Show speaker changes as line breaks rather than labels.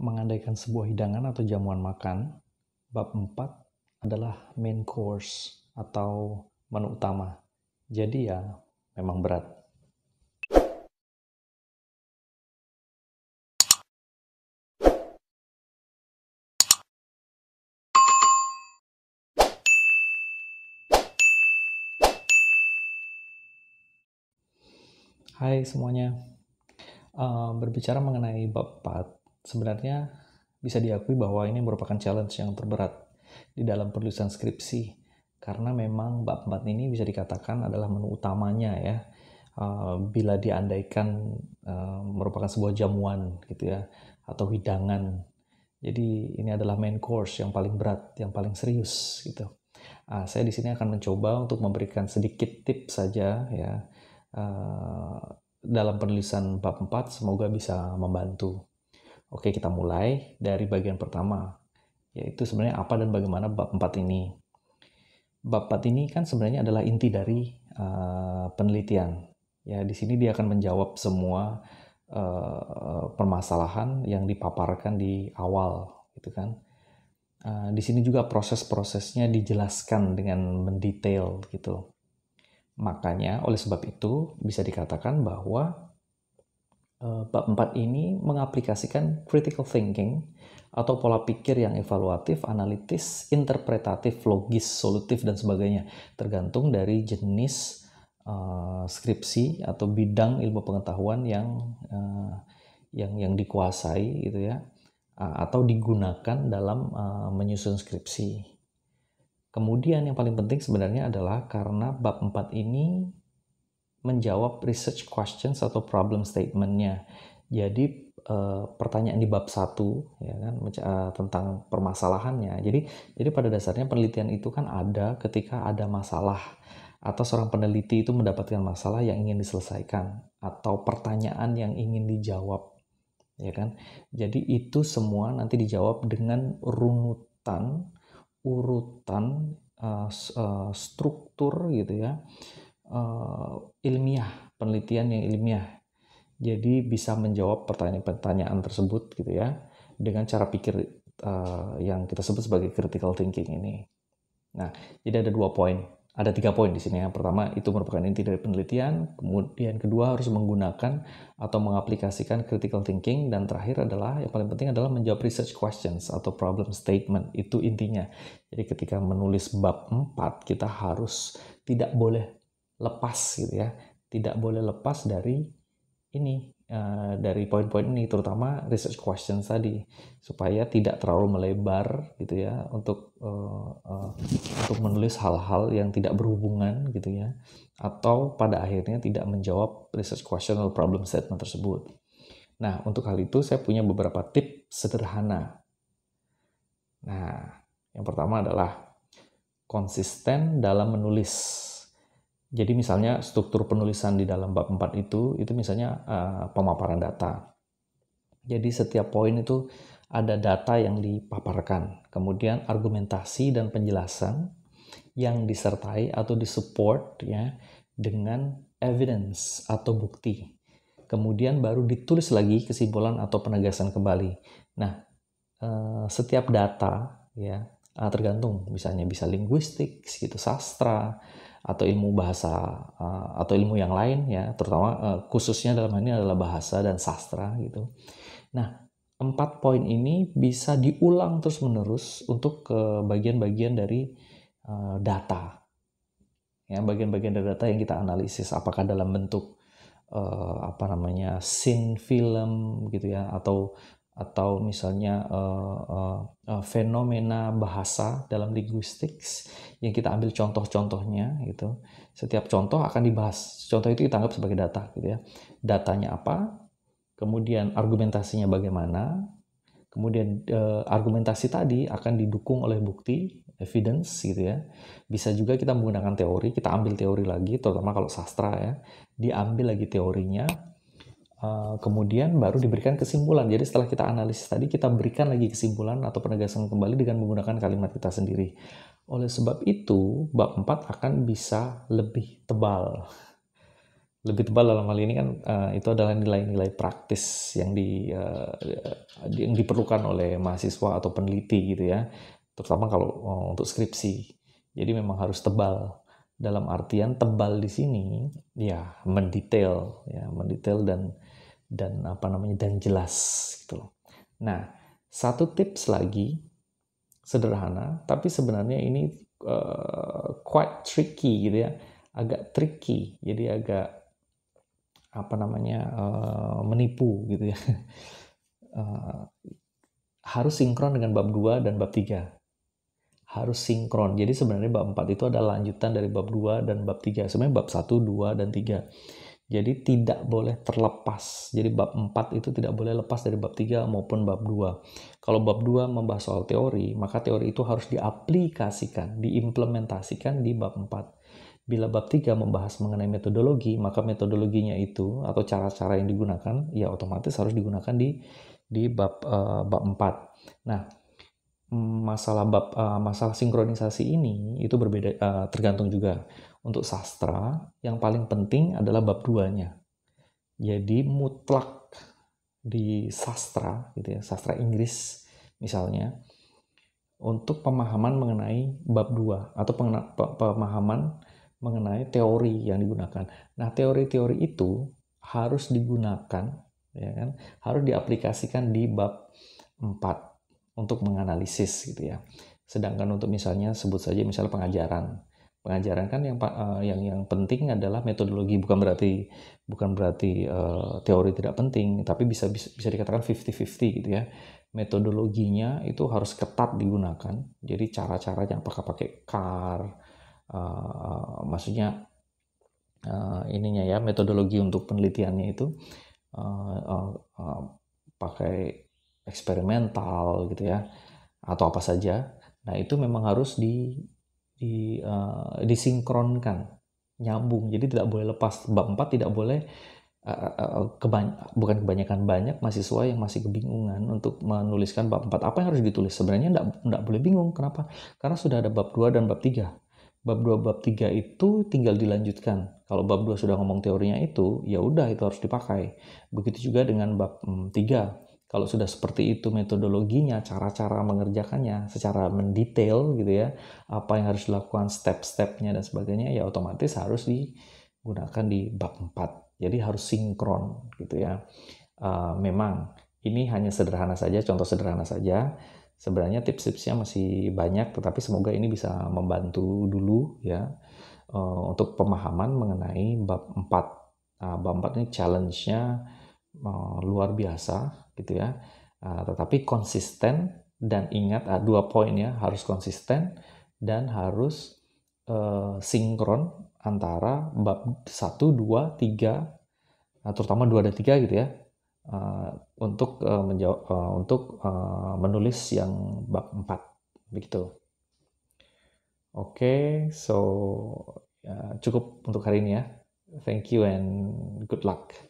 mengandaikan sebuah hidangan atau jamuan makan, bab 4 adalah main course atau menu utama. Jadi ya, memang berat. Hai semuanya, uh, berbicara mengenai bab 4, Sebenarnya bisa diakui bahwa ini merupakan challenge yang terberat di dalam penulisan skripsi karena memang bab 4 ini bisa dikatakan adalah menu utamanya ya eh, bila diandaikan eh, merupakan sebuah jamuan gitu ya atau hidangan jadi ini adalah main course yang paling berat yang paling serius gitu ah, saya di sini akan mencoba untuk memberikan sedikit tips saja ya eh, dalam penulisan bab 4 semoga bisa membantu Oke, kita mulai dari bagian pertama, yaitu sebenarnya apa dan bagaimana bab 4 ini. Bab 4 ini kan sebenarnya adalah inti dari uh, penelitian. Ya, di sini dia akan menjawab semua uh, permasalahan yang dipaparkan di awal, gitu kan. Uh, di sini juga proses-prosesnya dijelaskan dengan mendetail gitu. Makanya oleh sebab itu bisa dikatakan bahwa Eh, bab 4 ini mengaplikasikan critical thinking atau pola pikir yang evaluatif, analitis, interpretatif, logis, solutif, dan sebagainya. Tergantung dari jenis uh, skripsi atau bidang ilmu pengetahuan yang uh, yang yang dikuasai gitu ya atau digunakan dalam uh, menyusun skripsi. Kemudian yang paling penting sebenarnya adalah karena bab 4 ini menjawab research questions atau problem statementnya. Jadi eh, pertanyaan di bab satu ya kan eh, tentang permasalahannya. Jadi jadi pada dasarnya penelitian itu kan ada ketika ada masalah atau seorang peneliti itu mendapatkan masalah yang ingin diselesaikan atau pertanyaan yang ingin dijawab ya kan. Jadi itu semua nanti dijawab dengan runutan, urutan, uh, uh, struktur gitu ya uh, ilmiah, penelitian yang ilmiah. Jadi bisa menjawab pertanyaan-pertanyaan tersebut gitu ya dengan cara pikir uh, yang kita sebut sebagai critical thinking ini. Nah, jadi ada dua poin, ada tiga poin di sini. Yang pertama itu merupakan inti dari penelitian, kemudian kedua harus menggunakan atau mengaplikasikan critical thinking, dan terakhir adalah yang paling penting adalah menjawab research questions atau problem statement. Itu intinya. Jadi ketika menulis bab 4, kita harus tidak boleh lepas gitu ya tidak boleh lepas dari ini uh, dari poin-poin ini terutama research questions tadi supaya tidak terlalu melebar gitu ya untuk uh, uh, untuk menulis hal-hal yang tidak berhubungan gitu ya atau pada akhirnya tidak menjawab research question atau problem statement tersebut. Nah untuk hal itu saya punya beberapa tip sederhana. Nah yang pertama adalah konsisten dalam menulis jadi misalnya struktur penulisan di dalam bab 4 itu, itu misalnya uh, pemaparan data. Jadi setiap poin itu ada data yang dipaparkan, kemudian argumentasi dan penjelasan yang disertai atau disupport ya dengan evidence atau bukti. Kemudian baru ditulis lagi kesimpulan atau penegasan kembali. Nah, eh, setiap data ya eh, tergantung misalnya bisa linguistik, gitu sastra, atau ilmu bahasa uh, atau ilmu yang lain ya terutama uh, khususnya dalam hal ini adalah bahasa dan sastra gitu. Nah empat poin ini bisa diulang terus menerus untuk ke bagian-bagian dari uh, data ya bagian-bagian dari data yang kita analisis apakah dalam bentuk uh, apa namanya scene film gitu ya atau atau misalnya uh, uh, uh, fenomena bahasa dalam linguistics yang kita ambil contoh-contohnya gitu. Setiap contoh akan dibahas. Contoh itu ditanggap sebagai data gitu ya. Datanya apa? Kemudian argumentasinya bagaimana? Kemudian uh, argumentasi tadi akan didukung oleh bukti, evidence gitu ya. Bisa juga kita menggunakan teori, kita ambil teori lagi terutama kalau sastra ya. Diambil lagi teorinya, Eh, kemudian baru diberikan kesimpulan. Jadi setelah kita analisis tadi, kita berikan lagi kesimpulan atau penegasan kembali dengan menggunakan kalimat kita sendiri. Oleh sebab itu, bab 4 akan bisa lebih tebal. Lebih tebal dalam hal ini kan uh, itu adalah nilai-nilai praktis yang di uh, yang diperlukan oleh mahasiswa atau peneliti gitu ya. Terutama kalau uh, untuk skripsi. Jadi memang harus tebal dalam artian tebal di sini ya mendetail ya mendetail dan dan apa namanya dan jelas gitu loh. Nah, satu tips lagi sederhana tapi sebenarnya ini uh, quite tricky gitu ya. Agak tricky. Jadi agak apa namanya uh, menipu gitu ya. Uh, harus sinkron dengan bab 2 dan bab 3 harus sinkron. Jadi sebenarnya bab 4 itu ada lanjutan dari bab 2 dan bab 3. Sebenarnya bab 1, 2, dan 3. Jadi tidak boleh terlepas. Jadi bab 4 itu tidak boleh lepas dari bab 3 maupun bab 2. Kalau bab 2 membahas soal teori, maka teori itu harus diaplikasikan, diimplementasikan di bab 4. Bila bab 3 membahas mengenai metodologi, maka metodologinya itu atau cara-cara yang digunakan ya otomatis harus digunakan di di bab uh, bab 4. Nah, masalah bab uh, masalah sinkronisasi ini itu berbeda uh, tergantung juga untuk sastra, yang paling penting adalah bab duanya. Jadi mutlak di sastra, gitu ya, sastra Inggris misalnya, untuk pemahaman mengenai bab dua atau pemahaman mengenai teori yang digunakan. Nah, teori-teori itu harus digunakan ya kan, harus diaplikasikan di bab empat untuk menganalisis gitu ya. Sedangkan untuk misalnya sebut saja misalnya pengajaran pengajaran kan yang eh, yang yang penting adalah metodologi bukan berarti bukan berarti uh, teori tidak penting tapi bisa bisa, bisa dikatakan 50-50 gitu ya. Metodologinya itu harus ketat digunakan. Jadi cara-caranya apakah pakai CAR uh, eh, maksudnya uh, ininya ya metodologi untuk penelitiannya itu uh, uh, uh, pakai eksperimental gitu ya atau apa saja. Nah, itu memang harus di di uh, disinkronkan nyambung jadi tidak boleh lepas bab 4 tidak boleh uh, bukan kebanyakan banyak mahasiswa yang masih kebingungan untuk menuliskan bab 4 apa yang harus ditulis sebenarnya tidak tidak boleh bingung kenapa karena sudah ada bab 2 dan bab 3 bab 2 bab 3 itu tinggal dilanjutkan kalau bab 2 sudah ngomong teorinya itu ya udah itu harus dipakai begitu juga dengan bab hmm, kalau sudah seperti itu metodologinya, cara-cara mengerjakannya secara mendetail gitu ya, apa yang harus dilakukan, step-stepnya dan sebagainya, ya otomatis harus digunakan di bab 4. Jadi harus sinkron gitu ya. Uh, memang ini hanya sederhana saja, contoh sederhana saja. Sebenarnya tips-tipsnya masih banyak, tetapi semoga ini bisa membantu dulu ya uh, untuk pemahaman mengenai bab 4. Nah, bab 4 ini challenge-nya Eh, luar biasa gitu ya. Uh, tetapi konsisten dan ingat uh, dua poin ya harus konsisten dan harus uh, sinkron antara bab 1, 2, 3 uh, terutama 2 dan 3 gitu ya uh, untuk uh, menjawab uh, untuk uh, menulis yang bab 4 begitu. Oke, okay, so uh, cukup untuk hari ini ya. Thank you and good luck.